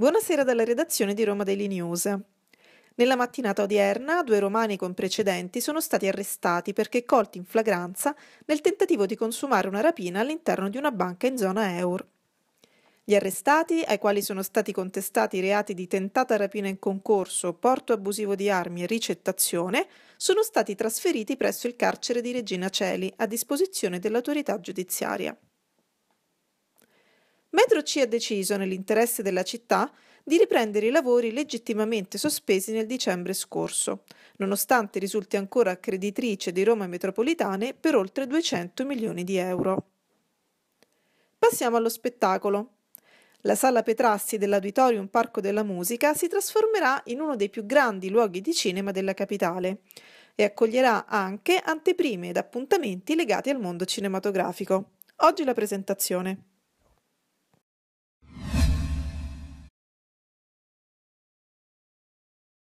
Buonasera dalla redazione di Roma Daily News. Nella mattinata odierna, due romani con precedenti sono stati arrestati perché colti in flagranza nel tentativo di consumare una rapina all'interno di una banca in zona Eur. Gli arrestati, ai quali sono stati contestati i reati di tentata rapina in concorso, porto abusivo di armi e ricettazione, sono stati trasferiti presso il carcere di Regina Celi a disposizione dell'autorità giudiziaria. C ha deciso, nell'interesse della città, di riprendere i lavori legittimamente sospesi nel dicembre scorso, nonostante risulti ancora creditrice di Roma Metropolitane per oltre 200 milioni di euro. Passiamo allo spettacolo. La sala Petrassi dell'Auditorium Parco della Musica si trasformerà in uno dei più grandi luoghi di cinema della capitale e accoglierà anche anteprime ed appuntamenti legati al mondo cinematografico. Oggi la presentazione.